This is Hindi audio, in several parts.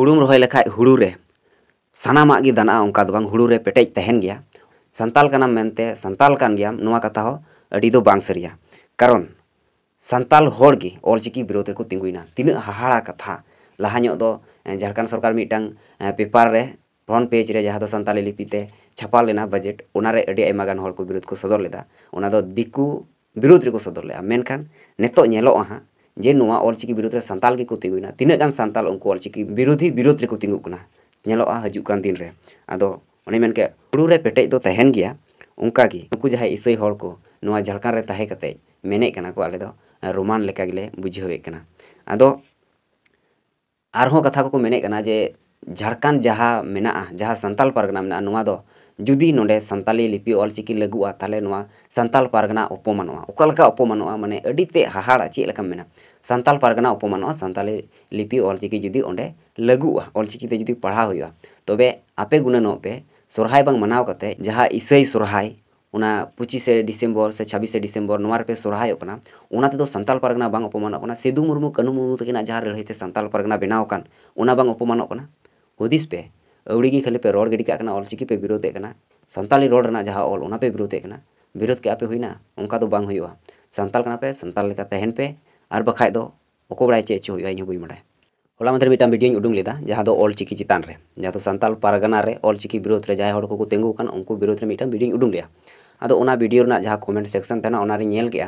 ᱦᱩᱲᱩᱢ ᱨᱚᱦᱚᱭ ᱞᱮᱠᱷᱟᱡ ᱦᱩᱲᱩ ᱨᱮ ᱥᱟᱱᱟᱢᱟᱜ ᱜᱮ ᱫᱟᱱᱟᱜᱼᱟ ᱚᱱᱠᱟ ᱫᱚ ᱵᱟᱝ ᱦᱩᱲᱩ ᱨᱮ ᱯᱮᱴᱮᱡ ᱛᱟᱦᱮᱱ ᱜᱮᱭᱟ ᱥᱟᱱᱛᱟᱞ ᱠᱟᱱᱟᱢ ᱢᱮᱱᱛᱮ ᱥᱟᱱᱛᱟᱞ ᱠᱟᱱ ᱜᱮᱭᱟᱢ ᱱᱚᱣᱟ ᱠᱟᱛᱷᱟ ᱦᱚᱸ ᱟᱹᱰᱤ ᱫᱚ ᱵᱟᱝ ᱥᱟᱹᱨᱤᱭᱟ ᱠᱟᱨᱚᱱ ᱥᱟᱱᱛᱟᱞ ᱦᱚᱲ ᱜᱮ ᱚᱞᱪᱤᱠᱤ ᱵᱤᱨᱳᱫ ᱨᱮᱠᱚ ᱛᱤᱸᱜᱩᱭᱮᱱᱟ ᱛᱤᱱᱟᱹᱜ ᱦᱟᱦᱟᱲᱟ ᱠᱟᱛᱷᱟ ᱞᱟᱦᱟ ᱧᱚᱜ ᱫᱚ ᱡᱷᱟᱲᱠᱷᱚᱸᱰ ᱥᱚᱨᱠᱟᱨ ᱢᱤᱫᱴᱟᱝ ᱯᱮᱯᱟᱨ ᱨᱮ ᱯᱷᱨᱚᱱᱴ ᱯᱮᱡᱽ ᱨᱮ ᱡᱟᱦᱟᱸ ᱫᱚ ᱥᱟᱱᱛᱟᱞᱤ ᱞᱤᱯᱤᱛᱮ ᱪᱷᱟᱯᱟ ᱞᱮᱱᱟ ᱵᱟᱡᱮᱴ ᱚᱱᱟᱨᱮ ᱟᱹᱰᱤ ᱟᱭᱢᱟ ᱜᱟᱱ ᱦᱚᱲ ᱠᱚ ᱵᱤᱨᱳᱫ ᱠᱚ ᱥᱚᱫᱚᱨ ᱞᱮᱫᱟ ᱚᱱᱟ ᱫᱚ ᱫᱤᱠᱩ ᱵᱤᱨᱳᱫ ᱨᱮᱠᱚ ᱥᱚᱫᱚᱨ ᱞᱮᱫᱟ ᱢᱮᱱᱠᱷᱟᱱ ᱱᱤᱛᱚᱜ ᱧᱮᱞᱚᱜᱼᱟ ᱦᱟᱸᱜ जे अलचिकी विरोध में सानाल के तीगुना तीन सानाल उनको अलचिकी विरोधी विरोध रेक तीगुकना हजूक दिन में हूँ पेटे तो तहन गया उनका जहाँ ईसई हर को झारखंड तहे मेने को अलग रोमान बुझे अद कथा को मेने जे झारखंड जहाँ मेना जहाँ सानाल परगना जुदी नोड़े सानी लिपि अलचिकी लगू है तेल सानाल पारगना उपमाना अकालका उपमाना मैंने अभी हाहाड़ चेक मेना सानाल पारगना उपमाना सानी लिपि अलचिकी जुदी अं लगू है अलचिकी जुदी पढ़ा हो तब आपे गुणानो पे सरहाय मनाव करते जहाँ ईसई सरहाय उना पचिसे डिसेम्बर से छब्बे डिसेम्बर नारे सरहायना सानाल पारगना बपमाना सिदू मुरमू कानू मुरमू तक जहाँ लड़ाई से सानाल पारगना बनाव उपमाना हदीस पे अवड़ी की खाली पे रोड गिड़ी के ऑल चिकी पे विरोध सानी रोड जहाँ ऑल पे विरोध विरोध के आपे होना उनका तो बांग सानल पे सानल तहन पे और बखाय को बड़ा चे अचो इन बी बड़ा होला मध्य मिट्टा भिडियो उडूंग जहाँ ऑल चिकी चितान जहाँ तो सानल पारगाना ऑल चिकी विरोध में जहाँ को तेंगूकान उनको विरोध में मिट्टा भिडियो उडूंग अब भिडियो जहाँ कमेंट सेक्शन थे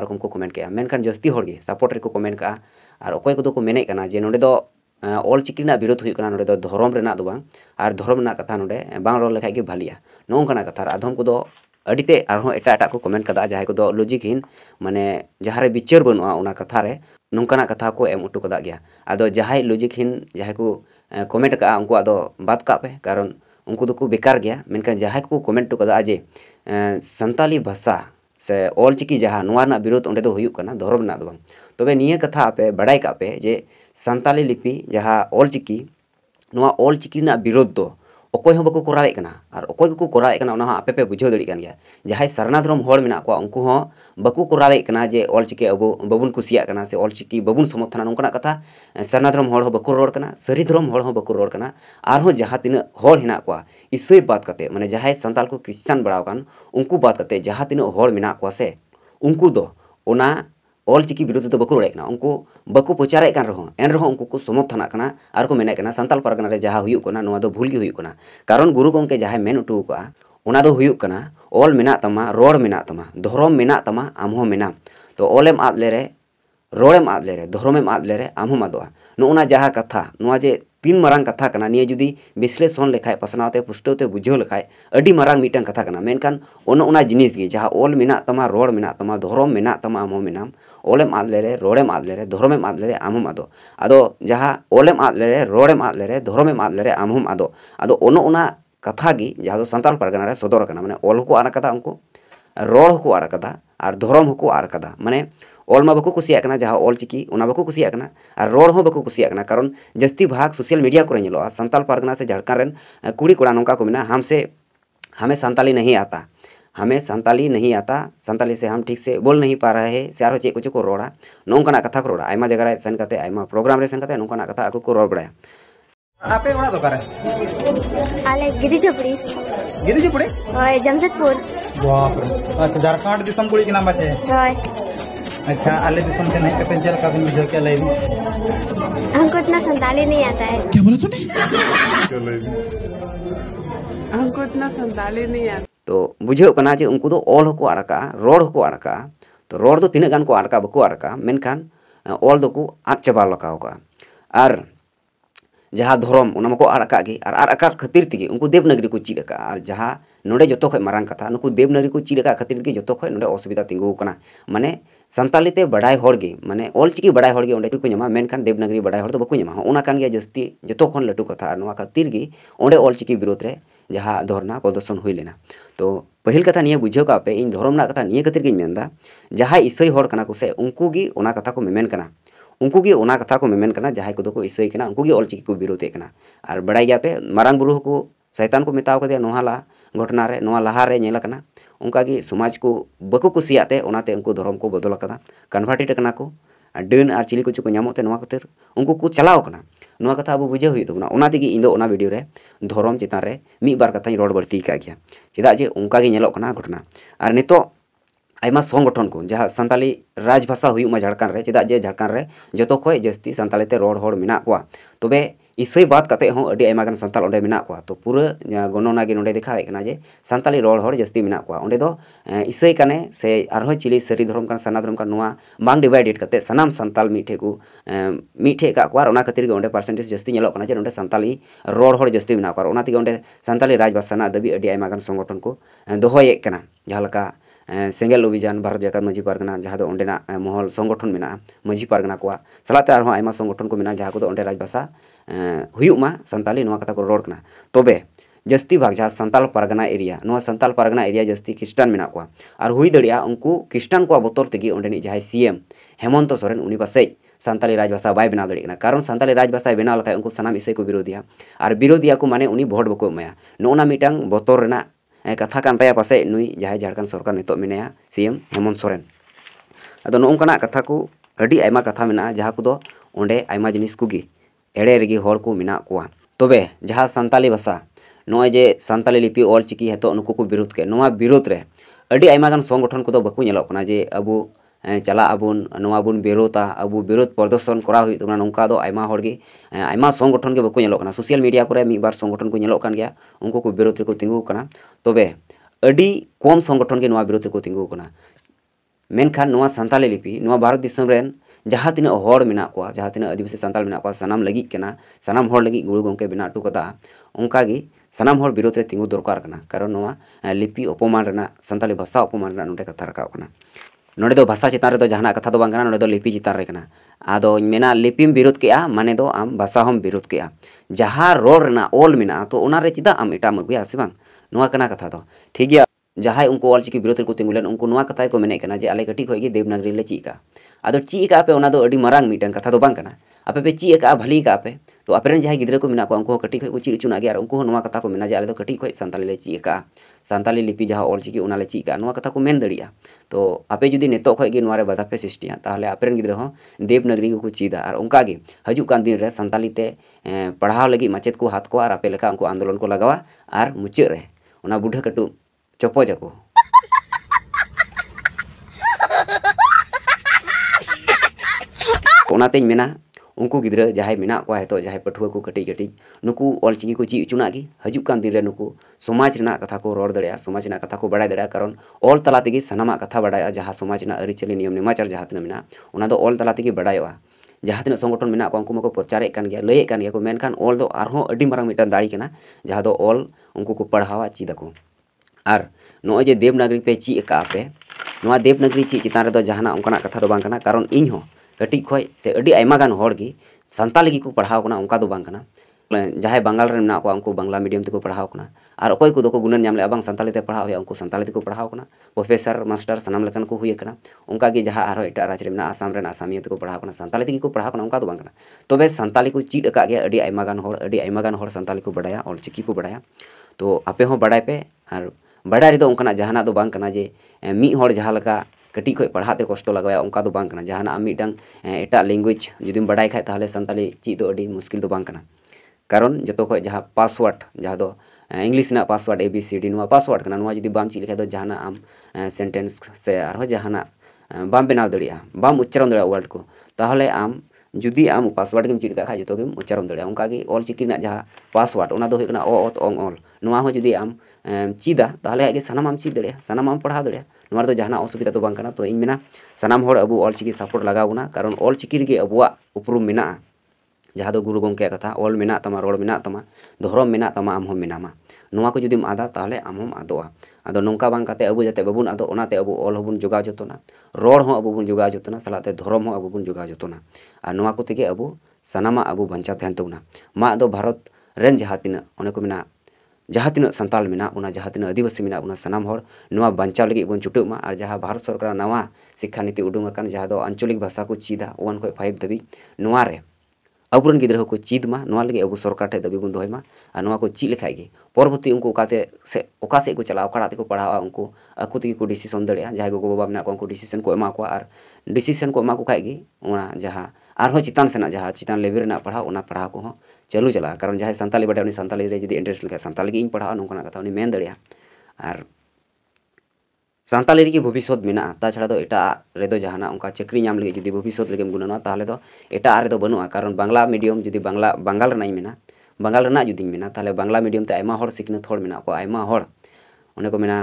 रकम को कमेंट के जस्ती सपोर्ट रे कमेंट कर और अको को मेने जे ना ᱚᱞᱪᱤᱠᱤ ᱨᱮᱱᱟᱜ ᱵᱤᱨᱳᱫ ᱦᱩᱭᱩᱜ ᱠᱟᱱᱟ ᱱᱚᱰᱮ ᱫᱚ ᱫᱷᱚᱨᱚᱢ ᱨᱮᱱᱟᱜ ᱫᱚ ᱵᱟᱝ ᱟᱨ ᱫᱷᱚᱨᱚᱢ ᱨᱮᱱᱟᱜ ᱠᱟᱛᱷᱟ ᱱᱚᱰᱮ ᱵᱟᱝ ᱨᱚᱲ ᱞᱮᱠᱷᱟᱡ ᱜᱮ ᱵᱷᱟᱹᱞᱤᱜᱼᱟ ᱱᱚᱝᱠᱟᱱᱟᱜ ᱠᱟᱛᱷᱟ ᱟᱨ ᱟᱫᱷᱚᱢ ᱠᱚᱫᱚ ᱟᱹᱰᱤᱛᱮ ᱟᱨᱦᱚᱸ ᱮᱴᱟᱜ ᱮᱴᱟᱜ ᱠᱚ ᱠᱚᱢᱮᱱᱴ ᱠᱟᱫᱟ ᱡᱟᱦᱟᱸᱭ ᱠᱚᱫᱚ ᱞᱚᱡᱤᱠᱦᱤᱱ ᱢᱟᱱᱮ ᱡᱟᱦᱟᱸᱨᱮ ᱵᱤᱪᱟᱹᱨ ᱵᱟᱹᱱᱩᱜᱼᱟ ᱚᱱᱟ ᱠᱟᱛᱷᱟ ᱨᱮ ᱱᱚᱝᱠᱟᱱᱟᱜ ᱠᱟᱛᱷᱟ ᱠᱚ ᱮᱢ ᱦᱚᱴᱚ ᱠᱟᱫᱟ ᱜᱮᱭᱟ ᱟᱫᱚ ᱡᱟᱦᱟᱸᱭ ᱞᱚᱡᱤᱠᱦᱤᱱ ᱡᱟᱦᱟᱸᱭ ᱠᱚ ᱠᱚᱢᱮᱱᱴ ᱠᱟᱜᱼᱟ ᱩᱱᱠᱩᱣᱟᱜ ᱫᱚ ᱵᱟᱫ ᱠᱟᱜ ᱯᱮ ᱠᱟᱨᱚᱱ ᱩᱱᱠᱩ ᱫᱚᱠᱚ ᱵᱮᱠᱟᱨ ᱜᱮᱭᱟ ᱢᱮᱱᱠᱷᱟᱱ ᱡᱟᱦᱟᱸᱭ ᱠᱚ ᱠᱚᱢᱮᱱᱴ ᱦᱚᱴᱚ ᱠᱟᱫᱟ ᱡᱮ ᱥᱟᱱᱛᱟᱞᱤ ᱵᱷᱟᱥᱟ ᱥᱮ ᱚᱞᱪᱤᱠᱤ ᱡᱟᱦᱟᱸ ᱱᱚᱣᱟ ᱨᱮᱱᱟᱜ ᱵᱤᱨᱳᱫ ᱚᱸᱰᱮ ᱫᱚ ᱦᱩᱭᱩᱜ ᱠᱟᱱᱟ ᱫᱷᱚᱨᱚᱢ ᱨᱮᱱᱟᱜ ᱫᱚ ᱵᱟᱝ ᱛᱚᱵᱮ ᱱᱤᱭᱟᱹ ᱠᱟᱛᱷᱟ ᱟᱯᱮ ᱵᱟᱰᱟᱭ ᱠᱟᱜ ᱯᱮ ᱡᱮ सानी लिपि जहाँ अलचिकि अलचिकि विरोध अकोह बाको करावे और अकोय को करावे पे बुझे दिन जहाँ सरना धरम हमें उनको बाको करावे जे अलचिकि अब बाबू कुछ से अलचिकि बाबन समर्थन नौकना कथा सारना धर्म हम बाको रड़ना सारी धर्म हम बाको रड़ना और जहाँ तीन हेन को ईसई बद मैं जहाँ सानाल को क्रिश्चान बड़ा उनको बद तीन हेना से उनको ऑलचिकी विरुद्ध तो बड़ा उनको बाको प्रचार एन रहे उनको समर्थन और को मेना सानल परगना जहाँ भूल कारण गुरु गमे जहाँ मन उठोकना तमा रोड़ मे तमा धरम मे तमा आम तो ऑलम आद लेर रड़म आद लेर धरमेम आद लेर आम आदा ना जहाँ कथा ना जे तीन मारा कथा कर जुदी विश्लेषण लेखा पासनावते पुष्टवते बुझे लेखा अभी मारा मिट्ट कथा मेनखान जिनगे जहाँ ऑल मे तमा रड़ मे तमा धरम मे तमा आम ओलेम आदले रे रोड़ेम आदले रे धोरमेम आदले रे आमुम आदो आदो जहाँ ओलेम आदले रे रोड़ेम आदले रे धोरमेम आदले रे आमुम आदो आदो ओनो ओना कथा गी जहाँ दो संताल परगना रे सदर कना माने ओल को आना कथा उनको रोड़ को आना कथा आर धोरम को आना कथा माने ओलमा बकु कुसी आकना जहाँ ओल चिकी उना बकु कुसी आकना आर रोड़ हो बकु कुसी आकना कारण जस्ती भाग सोशल मीडिया को रेलो संताल परगना से झड़का कुड़ी कुड़ा नौका को हमसे हमें संताली नहीं आता हमें संताली नहीं आता संताली से हम ठीक से बोल नहीं पा रहे सियार हो चे को रोड़ा नौकना कथा को रोड़ा आयमा जगह सेन करते प्रोग्राम रे सेन करते कथा आपको को रोड़ बढ़ाया जमशेदपुर ᱛᱚ ᱵᱩᱡᱷᱟᱹᱜ ᱠᱟᱱᱟ ᱡᱮ ᱩᱱᱠᱩ ᱫᱚ ᱚᱞ ᱦᱚᱸᱠᱚ ᱟᱲᱟᱜᱟ ᱨᱚᱲ ᱦᱚᱸᱠᱚ ᱟᱲᱟᱜᱟ ᱛᱚ ᱨᱚᱲ ᱫᱚ ᱛᱤᱱᱟᱹᱜ ᱜᱟᱱ ᱠᱚ ᱟᱲᱟᱜᱟ ᱵᱟᱠᱚ ᱟᱲᱟᱜᱟ ᱢᱮᱱᱠᱷᱟᱱ ᱚᱞ ᱫᱚᱠᱚ ᱟᱫ ᱪᱟᱵᱟ ᱞᱮᱠᱟᱣ ᱠᱟᱜᱼᱟ ᱟᱨ ᱡᱟᱦᱟᱸ ᱫᱷᱚᱨᱚᱢ ᱚᱱᱟ ᱢᱟᱠᱚ ᱟᱲᱟᱜ ᱠᱟᱜ ᱜᱮ ᱟᱨ ᱟᱲᱟᱜ ᱠᱟᱜ ᱠᱷᱟᱹᱛᱤᱨ ᱛᱮᱜᱮ ᱩᱱᱠᱩ ᱫᱮᱵᱽᱱᱟᱜᱨᱤ ᱠᱚ ᱪᱮᱫ ᱟᱠᱟᱜᱼᱟ ᱟᱨ ᱡᱟᱦᱟᱸ ᱱᱚᱰᱮ ᱡᱚᱛᱚ ᱠᱷᱚᱡ ᱢᱟᱨᱟᱝ ᱠᱟᱛᱷᱟ ᱱᱩᱠᱩ ᱫᱮᱵᱽᱱᱟᱜᱨᱤ ᱠᱚ ᱪᱮᱫ ᱟᱠᱟᱫ ᱠᱷᱟᱹᱛᱤᱨ ᱛᱮᱜᱮ ᱡᱚᱛᱚ ᱠᱷᱚᱡ ᱱᱚᱰᱮ ᱚᱥᱩᱵᱤᱫᱟ ᱛᱤᱸᱜᱩ ᱟᱠᱟᱱᱟ ᱢᱟᱱᱮ ᱥᱟᱱᱛᱟᱞᱤ ᱛᱮ ᱵᱟᱰᱟᱭ ᱦᱚᱲ ᱜᱮ ᱢᱟᱱᱮ ᱚᱞᱪᱤᱠᱤ ᱵᱟᱰᱟᱭ ᱦᱚᱲ ᱜᱮ ᱚᱸᱰᱮ ᱠᱚ ᱧᱟᱢᱟ ᱢᱮᱱᱠᱷᱟᱱ ᱫᱮᱵᱽᱱᱟᱜᱨᱤ ᱵᱟᱰᱟᱭ ᱦᱚᱲ ᱫᱚ ᱵᱟᱠᱚ ᱧᱟᱢᱟ ᱦᱚᱸ ᱚᱱᱟ ᱠᱟᱱ ᱜᱮᱭᱟ ᱡᱟᱹᱥᱛᱤ ᱡᱚᱛᱚ ᱠᱷᱚᱱ ᱞᱟᱹᱴᱩ ᱠᱟᱛᱷᱟ ᱟᱨ ᱱᱚᱣᱟ ᱠᱷᱟᱹᱛᱤᱨ ᱜᱮ ᱚᱸᱰᱮ ᱚᱞᱪᱤᱠᱤ ᱵᱤᱨᱳᱫᱽ ᱨᱮ जहाँ प्रदर्शन हुई लेना तो पहल कथा नहीं बुझे का पे इन धर्म कथा नहीं खातिर मनता जहाँ ईसई हर को से उनको कथा को मेमन करना उनको की ओना कथा को मेमन करना जहाँ को दो ईसई करना अलचिकी को विरोधे और बड़ा गया पे मारंग बुरु को सैतान को मेता ना घटना ना लहारे उनका समाज को बाको कुछ उनको धर्म को बदल कन्भार्टेड को डन और चिली कुछ खातर उनको चलावना कथा अब बुझे होना भिडियो धरम चितान बार कथा रड़ बाड़ती है चेदा जे उनका घटना और नित आमा संगठन को जहाँ सानी राजभाषा हो झारखंड चेदा जे झारखंड जो खुद जस्ती सानी रड़ हर मे तब इसई बात करते हैं साल तो पूरा गणना देखा जे सानी रोड़ जस्ती मे इसई कने से चिली सारी धरम कर साना धर्म का डिवाइडेड करते सामान सानाल मीठे को मीठे का खातिर पार्सेंटेज जस्ती जे ना सानी रोड़ जस्ती मे सानी राजभाषा दबी अभी संगठन को दहेन जहाँ सेगल अभिजान भारत जगत माजी पारगना जहाँ अंडे महल संगठन मे माजी पारगना को सलाते संगठन को मे को राजभाषा सानी को रोड़ना तबे जस्ती भाग जहाँ सानाल पारगना एरिया सानाल पारगना एरिया जस्ती ख्रिस्टान मेरा और हुई दड़ा उनको ख्रिस्टान को बतर तेजी अंडन जहाँ सी एम हेमंत सोरेन उनीबा सज सानी राजभाषा बै बना दिखना कारण सानी राजभाषा बनाव लखन उनको सामान इसई को विरोधिया और विरोधिया को माने उन्नी भोट बको एमया नोना मिटा बतर कथा कर पास नु जहाँ झारखंड सरकार नित तो मे सी एम हेमंत सोरेन अद नौकर कथा को अभी कथा मेरा जहाँ को अंडे जिनिस को एड़ेगे मेना तो को तब जहाँ सानी भाषा नए जे सानी लिपि और चिकी हेतो विरोध के नवा विरोधरेगान संगठन को बाल जे अब चलाब विरोधा अब विरोध प्रदर्शन करा होना नौका संगठन के बाल सोशल मीडिया को बार संगठन को उनको को विरोध रेक तिंगूकना तब कम संगठन के विरोध रेक तिंगूकना मेखान सानी लिपि भारत दिसम ᱡᱟᱦᱟᱸ ᱛᱤᱱᱟᱹᱜ ᱦᱚᱲ ᱢᱮᱱᱟᱜ ᱠᱚᱣᱟ ᱡᱟᱦᱟᱸ ᱛᱤᱱᱟᱹᱜ ᱟᱹᱫᱤᱵᱟᱹᱥᱤ ᱥᱟᱱᱛᱟᱲ ᱢᱮᱱᱟᱜ ᱠᱚᱣᱟ ᱥᱟᱱᱟᱢ ᱞᱟᱹᱜᱤᱫ ᱠᱟᱱᱟ ᱥᱟᱱᱟᱢ ᱦᱚᱲ ᱞᱟᱹᱜᱤᱫ ᱜᱩᱨᱩ ᱜᱚᱢᱠᱮ ᱵᱮᱱᱟᱣ ᱦᱚᱴᱚ ᱠᱟᱫᱟ ᱚᱱᱠᱟᱜᱮ ᱥᱟᱱᱟᱢ ᱦᱚᱲ ᱵᱤᱨᱳᱫ ᱨᱮ ᱛᱤᱸᱜᱩ ᱫᱚᱨᱠᱟᱨ ᱠᱟᱱᱟ ᱠᱟᱨᱚᱱ ᱱᱚᱣᱟ ᱞᱤᱯᱤ ᱚᱯᱚᱢᱟᱱ ᱨᱮᱱᱟᱜ ᱥᱟᱱᱛᱟᱲᱤ ᱵᱷᱟᱥᱟ ᱚᱯᱚᱢᱟᱱ ᱨᱮᱱᱟᱜ ᱱᱚᱰᱮ ᱠᱟᱛᱷᱟ ᱨᱟᱠᱟᱵ ᱠᱟᱱᱟ ᱱᱚᱰᱮ ᱫᱚ ᱵᱷᱟᱥᱟ ᱪᱮᱛᱟᱱ ᱨᱮᱫᱚ ᱡᱟᱦᱟᱱᱟᱜ ᱠᱟᱛᱷᱟ ᱫᱚ ᱵᱟᱝ ᱠᱟᱱᱟ ᱱᱚᱰᱮ ᱫᱚ ᱞᱤᱯᱤ ᱪᱮᱛᱟᱱ ᱨᱮ ᱠᱟᱱᱟ ᱟᱫᱚᱧ ᱢᱮᱱᱟ ᱞᱤᱯᱤᱢ ᱵᱤᱨᱳᱫ ᱠᱮᱜᱼᱟ ᱢᱟᱱᱮ ᱫᱚ ᱟᱢ ᱵᱷᱟᱥᱟ ᱦᱚᱸᱢ ᱵᱤᱨᱳᱫ ᱠᱮᱜᱼᱟ ᱡᱟᱦᱟᱸ ᱨᱚᱲ ᱨᱮᱱᱟᱜ ᱚᱞ ᱢᱮᱱᱟᱜᱼᱟ ᱛᱚ ᱚᱱᱟᱨᱮ ᱪᱮᱫᱟᱜ ᱟᱢ ᱮᱴᱟᱜ ᱮᱢ ᱟᱹᱜᱩᱭᱟ ᱥᱮ ᱵᱟᱝ ᱱᱚᱣᱟ ᱠᱟᱱᱟ ᱠᱟᱛᱷᱟ ᱫᱚ ᱴᱷᱤᱠ ᱜᱮᱭᱟ जहां उनको अलचिकी विरोध तिंग लेकिन कथा को मेना जे आल कटी खे देवनागरी चीका अब चीकापे मांग मीटन कथा तो बना आपे चीका भली पे तो आपे जहां गिद्रे को मेना को कटी खुद चीज उचुना गया उनको कथा को मेना जो आलो कटी खुद सानी चीका सानी लिपि जहाँ अल चिकी चीका कथा को मन दड़ा तो आपे जी नित बाधा पे सृष्टिया तो आपे गिद्रे देवनागरी को चीदा और उनका हजूकान दिन में सानी पढ़ाव लगी माचेद को हाथ को आपे आंदोलन को लगवा और मुचाद बुढ़ा कटू ᱪᱚᱯᱚᱡ ᱟᱠᱚ ᱚᱱᱟᱛᱮᱧ ᱢᱮᱱᱟ ᱩᱱᱠᱩ ᱜᱤᱫᱽᱨᱟᱹ ᱡᱟᱦᱟᱸᱭ ᱢᱮᱱᱟᱜ ᱠᱚᱣᱟ ᱱᱤᱛᱚᱜ ᱡᱟᱦᱟᱸᱭ ᱯᱟᱹᱴᱷᱩᱣᱟᱹ ᱠᱚ ᱠᱟᱹᱴᱤᱡ ᱠᱟᱹᱴᱤᱡ ᱱᱩᱠᱩ ᱚᱞᱪᱤᱠᱤ ᱠᱚ ᱪᱮᱫ ᱦᱚᱪᱚᱱᱟᱜ ᱜᱮ ᱦᱤᱡᱩᱜ ᱠᱟᱱ ᱫᱤᱱ ᱨᱮ ᱱᱩᱠᱩ ᱥᱚᱢᱟᱡᱽ ᱨᱮᱱᱟᱜ ᱠᱟᱛᱷᱟ ᱠᱚ ᱨᱚᱲ ᱫᱟᱲᱮᱭᱟᱜᱼᱟ ᱥᱚᱢᱟᱡᱽ ᱨᱮᱱᱟᱜ ᱠᱟᱛᱷᱟ ᱠᱚ ᱵᱟᱲᱟᱭ ᱫᱟᱲᱮᱭᱟᱜᱼᱟ ᱠᱟᱨᱚᱱ ᱚᱞ ᱛᱟᱞᱟ ᱛᱮᱜᱮ ᱥᱟᱱᱟᱢᱟᱜ ᱠᱟᱛᱷᱟ ᱵᱟᱲᱟᱭᱚᱜᱼᱟ ᱡᱟᱦᱟᱸ ᱥᱚᱢᱟᱡᱽ ᱨᱮᱱᱟᱜ ᱟᱹᱨᱤᱪᱟᱹᱞᱤ ᱱᱤᱭᱚᱢ ᱱᱮᱢᱟᱪᱟᱨ ᱡᱟᱦᱟᱸ ᱛᱤᱱᱟᱹᱜ ᱢᱮᱱᱟᱜᱼᱟ ᱚᱱᱟ ᱫᱚ ᱚᱞ ᱛᱟᱞᱟ ᱛᱮᱜᱮ ᱵᱟᱲᱟᱭᱚᱜᱼᱟ ᱡᱟᱦᱟᱸ ᱛᱤᱱᱟᱹᱜ ᱥᱚᱝᱜᱚᱴᱷᱚᱱ ᱢᱮᱱᱟᱜ ᱠᱚᱣᱟ ᱩᱱᱠᱩ ᱢᱟᱠᱚ ᱯᱨᱚᱪᱟᱨᱮᱫ ᱠᱟᱱ ᱜᱮᱭᱟ ᱞᱟᱹᱭᱮᱫ ᱠᱟᱱ ᱜᱮᱭᱟ ᱠᱚ ᱢᱮᱱᱠᱷᱟᱱ ᱚᱞ ᱫᱚ ᱟᱨᱦᱚᱸ ᱟᱹᱰᱤ ᱢᱟᱨᱟᱝ ᱢᱤᱫᱴᱟᱝ ᱫᱟᱲᱮ ᱠᱟᱱᱟ ᱡᱟᱦᱟᱸ ᱫᱚ ᱚᱞ ᱩᱱᱠᱩ ᱠᱚ ᱯᱟᱲᱦᱟᱣᱟ ᱪᱮᱫ ᱟᱠᱚ ᱟᱨ ᱱᱚᱜᱼᱚᱭ ᱡᱮ ᱫᱮᱵᱽᱱᱟᱜᱨᱤ ᱯᱮ ᱪᱮᱫ ᱟᱠᱟᱫᱼᱟ ᱯᱮ ᱱᱚᱣᱟ ᱫᱮᱵᱽᱱᱟᱜᱨᱤ ᱪᱮᱫ ᱪᱮᱛᱟᱱ ᱨᱮᱫᱚ ᱡᱟᱦᱟᱱᱟᱜ ᱚᱱᱠᱟᱱᱟᱜ ᱠᱟᱛᱷᱟ ᱫᱚ ᱵᱟᱝ ᱠᱟᱱᱟ ᱠᱟᱨᱚᱱ ᱤᱧᱦᱚᱸ ᱠᱟᱹᱴᱤᱡ ᱠᱷᱚᱡ ᱥᱮ ᱟᱹᱰᱤ ᱟᱭᱢᱟ ᱜᱟᱱ ᱦᱚᱲᱜᱮ ᱥᱟᱱᱛᱟᱞᱤ ᱜᱮᱠᱚ ᱯᱟᱲᱦᱟᱣ ᱠᱟᱱᱟ ᱚᱱᱠᱟ ᱫᱚ ᱵᱟᱝ ᱠᱟᱱᱟ ᱡᱟᱦᱟᱸᱭ ᱵᱟᱝᱜᱟᱞ ᱨᱮ ᱢᱮᱱᱟᱜ ᱠᱚᱣᱟ ᱩᱱᱠᱩ ᱵᱟᱝᱞᱟ ᱢᱤᱰᱤᱭᱟᱢ ᱛᱮᱠᱚ ᱯᱟᱲᱦᱟᱣ ᱠᱟᱱᱟ ᱟᱨ ᱚᱠᱚᱭ ᱠᱚᱫᱚ ᱠᱚ ᱜᱩᱱᱟᱹᱱ ᱧᱟᱢ ᱞᱮᱫᱼᱟ ᱵᱟᱝ ᱥᱟᱱᱛᱟᱞᱤ ᱛᱮ ᱯᱟᱲᱦᱟᱣ ᱦᱩᱭᱩᱜᱼᱟ ᱩᱱᱠᱩ ᱥᱟᱱᱛᱟᱞᱤ ᱛᱮᱠᱚ ᱯᱟᱲᱦᱟᱣ ᱠᱟᱱᱟ ᱯᱨᱚᱯᱷᱮᱥᱟᱨ ᱢᱟᱥᱴᱟᱨ ᱥᱟᱱᱟᱢ ᱞᱮᱠᱟᱱ ᱠᱚ ᱦᱩᱭ ᱟᱠᱟᱱᱟ ᱚᱱᱠᱟᱜᱮ ᱡᱟᱦᱟᱸ ᱟᱨᱦᱚᱸ ᱮᱴᱟᱜ ᱨᱟᱡᱽ ᱨᱮ ᱢᱮᱱᱟᱜᱼᱟ ᱟᱥᱟᱢ ᱨᱮᱱ ᱟᱥᱟᱢᱤᱭᱟᱹ ᱛᱮᱠᱚ ᱯᱟᱲᱦᱟᱣ ᱠᱟᱱᱟ ᱥᱟᱱᱛᱟᱞᱤ ᱛᱮᱜᱮ ᱠᱚ ᱯᱟᱲᱦᱟᱣ ᱠᱟᱱᱟ ᱚᱱᱠᱟ ᱫᱚ ᱵᱟᱝ ᱠᱟᱱᱟ ᱛᱚᱵᱮ ᱥᱟᱱᱛᱟᱞᱤ ᱠᱚ ᱪᱮᱫ ᱟᱠᱟᱫ ᱜᱮᱭᱟ ᱟᱹᱰᱤ ᱟᱭᱢᱟ ᱜᱟᱱ ᱦᱚᱲ ᱟᱹᱰᱤ ᱟᱭᱢᱟ ᱜᱟᱱ ᱦᱚᱲ ᱥᱟᱱᱛᱟᱞᱤ ᱠᱚ ᱵᱟᱰᱟᱭᱟ ᱚᱞᱪᱤᱠᱤ ᱠᱚ ᱵᱟᱰᱟᱭᱟ ᱛᱚ ᱟᱯᱮ ᱦᱚᱸ ᱵᱟᱰᱟᱭ ᱯᱮ ᱟᱨ बड़ा जहाँ तो जे मीड जहाँ कटी खुद पढ़ाते कस्ट लगवा उनका तो जहाँ मीटा एट लैंगुएज जुदीम बड़ा खाद सानी ची तो मुश्किल तो कारण जो तो खुद जहाँ पासवर्ड जहाँ English password A B C D password करना जुदी ची लेखा तो जहाँ आम सेन्टेंस से जहाँ बम बनाव दाम उच्चारण दर्ड को तहले आम जुदी आम पासवर्ड गेम चीज जो उच्चारण दल चिकी जहाँ पासवर्ड उन्होंने ओ अत अंग अल जुदी आम चीदा तेल सामान चीज दें सामान पढ़ा दर जहाँ असुविधा तो बना तो इनना सामान अब अलचिकी सपोर्ट लगवाना कारण अलचिकी अब उपरूम मे जहाँ दो गुरु गमे कथा अल मे तमा रोड़ मेना धरम मेना तमा आम मेमा नुआ को जुदीम आदा तेल आम आदा अब नौका बात अब जैसे बाबू आदोना अब अल हम जोगा जोना रड़ अब जोगा जोना सलाते धरम अब जोगा जोना और नाकते अब सामा अब बचा तेन तबना माँ भारत रेन जहाँ तीना जहाँ तीन सानाल मेना जहाँ तीन आदिवासी मे सामना हर ना बचा लगे बन चुट और जहाँ भारत सरकार नवा शिक्षा नीति उडुक जहाँ आंचलिक भाषा को चीदा वन खुद फाइव दबी नारे अब गिद्रह को चीदमा नागे अब सरकार ठे दबी बन दहमा को चीज लेखा परवर्ती उनको से को चला अड़ा तक पढ़ा उनको आपको को डिसीसन दाएं जहाँ गो बाबा मे डिसीसन को डिसन को खागे जहाँ और चितान से जहाँ चितान लेवी पढ़ाओ पढ़ा को चालू चला कारण जहाँ सानी बाटे सानी जी इंटरेस्ट लगे सानी पढ़ा नौकर कथा मन दिए सानी भविष्य में ताछा तो एटारे जहाँ उनका चाकरी नाम लगे जी भविष्य गुणाना तेल तो एटारे बनूगा कारण बांगला मीडियम जी बांगाल मेना बांगाल जुदी मेना बांगला मीडियम तो सिकनत मेना को उन्हें को मेना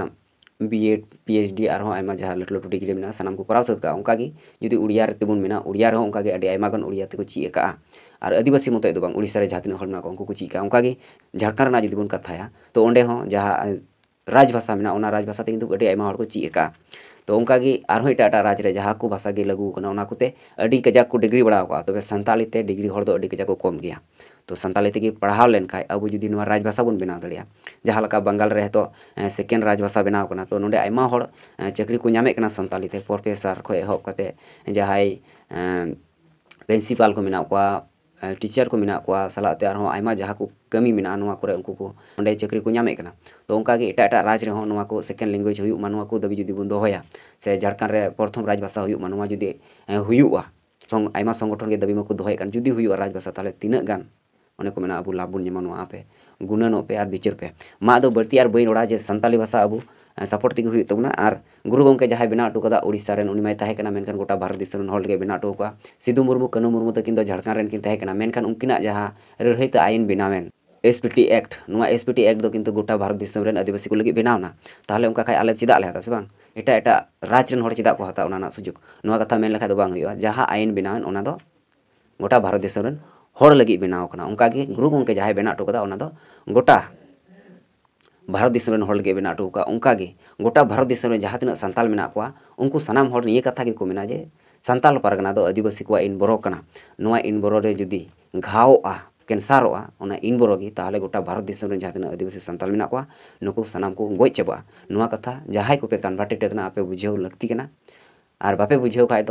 B Ed P H D लाटू डिग्री में सामना को करवा जुदी उड़िया तेबन में उड़िया रहा उनका उड़िया चीज चीक और आदिवासी मत उड़ीसा जहाँ तीन को उनको चीका उनका झारखंड जुदी बन कथा तो अंडे जहाँ राजभाषा में राजभाषा तक को चीक तो उनका और एट एट राज्य में जहाँ को भाषा लगू कजाक को डिग्री बड़ा तब सानी डिग्री हम को कम गया तो संताली तक पढ़ा लेन अब जुदी राजभाषा बन बना दाड़ा जहाँ का बंगाल तो सेकेंड राजभाषा बनाव तो नोमा चाकरी को नाम संताली प्रफेसर खो एह जहाँ प्रिंसिपाल को टीचर को मेरा सलाते कमी मे उन चाकरी को नाम तो उनका एट एट राज्य सेकेंड लैंगुएज होना दबी जुदी बन दया से झारखंड में प्रथम राजभाषा होना जुदी संगठन के दबी में दहेगा जुदी राजभाषा तेल तीन गान अब लाभ नेमा पे गुणन पे और विचर पे माँ बड़ती और बैन जे सानी भाषा अब सपोर्ट तक होना और गुरु गंके जहाँ बना अटूका उड़ीसा उन गोटा भारत हल्के बना अटूका सिदू मुरमू कानू मुरमू तक झारखंड उनकी जहाँ रढ़ई तो आईन बनावे एस पी टी एक्ट ना एस पी टी एक्ट दिन गोटा भारत आदिवासी को बनावना तेल उनका खाए चेदा हत्या से बांग एट एट राजन चेदा को हत्या सूझ ना कथा मेन लेखा तो जहाँ आईन बनावे गोटा भारत हर लगी बनाव उनका गुरु गमे जहां बनाटोद गोटा भारत दिसम बनाटोक उनका गोटा भारत दिसम जहां तीन सानाल में उनको सामान हर कथा को मेना जे सानाल पारगना आदिवासी को इन ना इन बड़े जुदी घाव आ कैंसारोना इन बड़े गोटा भारत दिसम तीन आदिवासी सानाल में नुक सामान को गज चाबा कथा जहां पे कनभार्टेड करना आप बुझे लगती और बापे बुझे खाद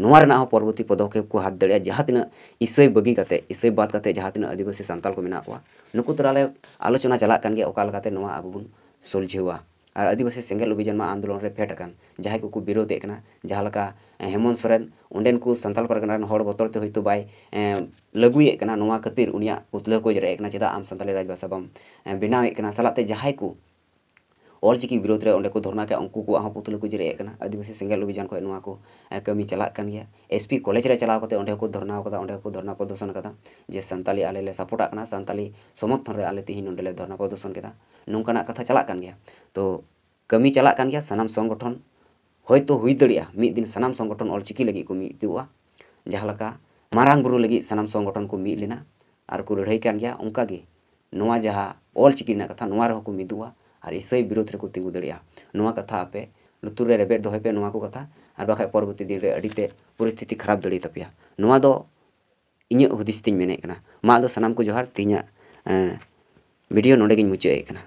पर्वती पदकेप को हाथ दड़े जहाँ तक इसई बगी इसई बद करते जहाँ तक आदिवासी सानकाल नुक तलाले आलोचना चलान गए अब सुलझेवा और आदिवासी सेगल अभिजान आंदोलन फेट अकान जहाँ को विरोध जहाँ का हेमंत सोरेन उन्डन को सानकाल परगना बतरते हूँ तो बै लगुएना खातर उनतला को जरिए चेदा आम सानी राजभाषा बम बनाव सलाते जहाँ को ᱚᱞᱪᱤᱠᱤ ᱵᱤᱨᱳᱫ ᱨᱮ ᱚᱸᱰᱮ ᱠᱚ ᱫᱷᱚᱨᱱᱟ ᱠᱮᱜᱼᱟ ᱩᱱᱠᱩ ᱠᱚᱣᱟᱜ ᱦᱚᱸ ᱯᱩᱛᱞᱟᱹ ᱠᱚ ᱡᱮᱨᱮᱫ ᱟᱠᱟᱱᱟ ᱟᱹᱫᱤᱵᱟᱹᱥᱤ ᱥᱮᱸᱜᱮᱞ ᱚᱵᱷᱤᱡᱟᱱ ᱠᱷᱚᱱ ᱱᱚᱣᱟ ᱠᱚ ᱠᱟᱹᱢᱤ ᱪᱟᱞᱟᱜ ᱠᱟᱱ ᱜᱮᱭᱟ ᱮᱥ ᱯᱤ ᱠᱚᱞᱮᱡᱽ ᱨᱮ ᱪᱟᱞᱟᱣ ᱠᱟᱛᱮᱫ ᱚᱸᱰᱮ ᱦᱚᱸᱠᱚ ᱫᱷᱚᱨᱱᱟ ᱟᱠᱟᱫᱟ ᱚᱸᱰᱮ ᱦᱚᱸᱠᱚ ᱫᱷᱚᱨᱱᱟ ᱯᱨᱚᱫᱚᱨᱥᱚᱱ ᱟᱠᱟᱫᱟ ᱡᱮ ᱥᱟᱱᱛᱟᱞᱤ ᱟᱞᱮ ᱞᱮ ᱥᱟᱯᱳᱨᱴᱟᱜ ᱠᱟᱱᱟ ᱥᱟᱱᱛᱟᱞᱤ ᱥᱚᱢᱚᱨᱛᱷᱚᱱ ᱨᱮ ᱟᱞᱮ ᱛᱮᱦᱮᱧ ᱱᱚᱸᱰᱮᱞᱮ ᱫᱷᱚᱨᱱᱟ ᱯᱨᱚᱫᱚᱨᱥᱚᱱ ᱠᱮᱫᱟ ᱱᱚᱝᱠᱟᱱᱟᱜ ᱠᱟᱛᱷᱟ ᱪᱟᱞᱟᱜ ᱠᱟᱱ ᱜᱮᱭᱟ ᱛᱚ ᱠᱟᱹᱢᱤ ᱪᱟᱞᱟᱜ ᱠᱟᱱ ᱜᱮᱭᱟ ᱥᱟᱱᱟᱢ ᱥᱚᱝᱜᱚᱴᱷᱚᱱ ᱦᱚᱭᱛᱳ ᱦᱩᱭ ᱫᱟᱲᱮᱭᱟᱜᱼᱟ ᱢᱤᱫ ᱫᱤᱱ ᱥᱟᱱᱟᱢ ᱥᱚᱝᱜᱚᱴᱷᱚᱱ ᱚᱞᱪᱤᱠᱤ ᱞᱟᱹᱜᱤᱫ ᱠᱚ ᱢᱤᱫᱚᱜᱼᱟ ᱡᱟᱦᱟᱸ ᱞᱮᱠᱟ ᱢᱟᱨᱟᱝ ᱵᱩᱨᱩ ᱞᱟᱹᱜᱤᱫ ᱥᱟᱱᱟᱢ ᱥᱚᱝᱜᱚᱴᱷᱚᱱ ᱠᱚ ᱢᱤᱫ ᱞᱮᱱᱟ ᱟᱨ ᱠᱚ ᱞᱟᱹᱲᱦᱟᱹᱭ ᱠᱟᱱ ᱜᱮᱭᱟ ᱚᱱᱠᱟᱜᱮ ᱱᱚᱣᱟ ᱡᱟᱦᱟᱸ ᱚᱞᱪᱤᱠᱤ ᱨᱮᱱᱟᱜ ᱠᱟᱛᱷᱟ ᱱᱚᱣᱟ ᱨᱮᱦᱚᱸ ᱠᱚ ᱢᱤᱫᱚᱜᱼᱟ ᱟᱨ ᱤᱥᱟᱹᱭ ᱵᱤᱨᱩᱫᱽ ᱨᱮᱠᱚ ᱛᱤᱸᱜᱩ ᱫᱟᱲᱮᱭᱟᱜᱼᱟ ᱱᱚᱣᱟ ᱠᱟᱛᱷᱟ ᱟᱯᱮ ᱞᱩᱛᱩᱨ ᱨᱮ ᱨᱮᱵᱮᱫ ᱫᱚᱦᱚᱭ ᱯᱮ ᱱᱚᱣᱟ ᱠᱚ ᱠᱟᱛᱷᱟ ᱟᱨ ᱵᱟᱠᱷᱟᱡ ᱯᱚᱨᱚᱵᱚᱨᱛᱤ ᱫᱤᱱᱨᱮ ᱟᱹᱰᱤᱛᱮ ᱯᱚᱨᱤᱥᱛᱷᱤᱛᱤ ᱠᱷᱟᱨᱟᱯ ᱫᱟᱲᱮ ᱛᱟᱯᱮᱭᱟ ᱱᱚᱣᱟ ᱫᱚ ᱤᱧᱟᱹᱜ ᱦᱩᱫᱤᱥ ᱛᱤᱧ ᱢᱮᱱᱮᱫ ᱠᱟᱱᱟ ᱢᱟ ᱟᱫᱚ ᱥᱟᱱᱟᱢ ᱠᱚ ᱡᱚᱦᱟᱨ ᱛᱮᱦᱮᱧᱟᱜ ᱵᱷᱤᱰᱤᱭᱳ ᱱᱚᱰᱮᱜᱤᱧ ᱢᱩᱪᱟᱹᱫ ᱮᱫ ᱠᱟᱱᱟ